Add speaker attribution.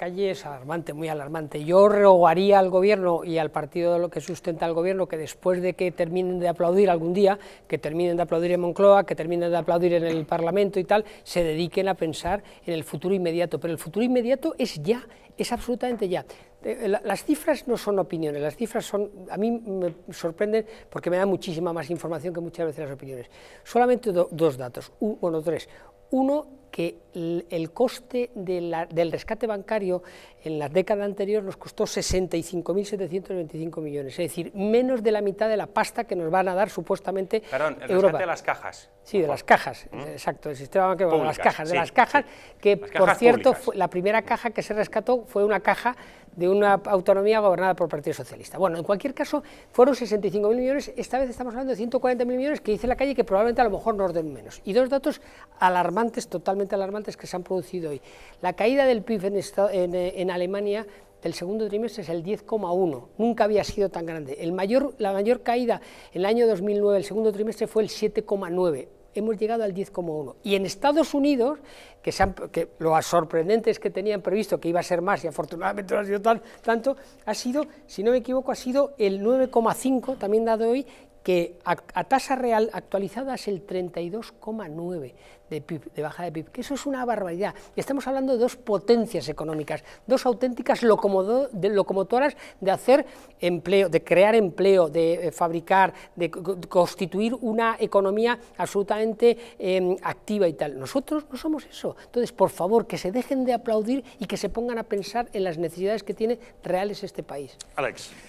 Speaker 1: calle es alarmante, muy alarmante. Yo rogaría al gobierno y al partido de lo que sustenta al gobierno que después de que terminen de aplaudir algún día, que terminen de aplaudir en Moncloa, que terminen de aplaudir en el Parlamento y tal, se dediquen a pensar en el futuro inmediato. Pero el futuro inmediato es ya, es absolutamente ya. Eh, las cifras no son opiniones, las cifras son, a mí me sorprenden porque me dan muchísima más información que muchas veces las opiniones. Solamente dos datos, bueno, tres. Uno, que el coste del rescate bancario en la década anterior nos costó 65.725 millones, es decir, menos de la mitad de la pasta que nos van a dar supuestamente Perdón, el rescate de las cajas. Sí, de las cajas, ¿Mm? exacto, del sistema bancario, de las cajas, de las cajas, que por cierto, la primera caja que se rescató fue una caja de una autonomía gobernada por el Partido Socialista. Bueno, en cualquier caso, fueron 65.000 millones, esta vez estamos hablando de 140.000 millones que dice la calle que probablemente a lo mejor nos den menos. Y dos datos alarmantes, totalmente alarmantes, que se han producido hoy. La caída del PIB eh, en, Alemania del segundo trimestre es el 10,1, nunca había sido tan grande. la mayor caída en el año 2009, el segundo trimestre, fue el 7,9 hemos llegado al 10,1. Y en Estados Unidos, que, que lo sorprendente es que tenían previsto que iba a ser más y afortunadamente no ha sido tanto, ha sido, si no me equivoco, ha sido el 9,5, también dado hoy, que a, tasa real actualizada es el 32,9 de, PIB, de baja de PIB, que eso es una barbaridad. estamos hablando de dos potencias económicas, dos auténticas locomotoras de hacer empleo, de crear empleo, de eh, fabricar, de constituir una economía absolutamente em, activa y tal. Nosotros no somos eso. Entonces, por favor, que se dejen de aplaudir y que se pongan a pensar en las necesidades que tiene reales este país. Alex.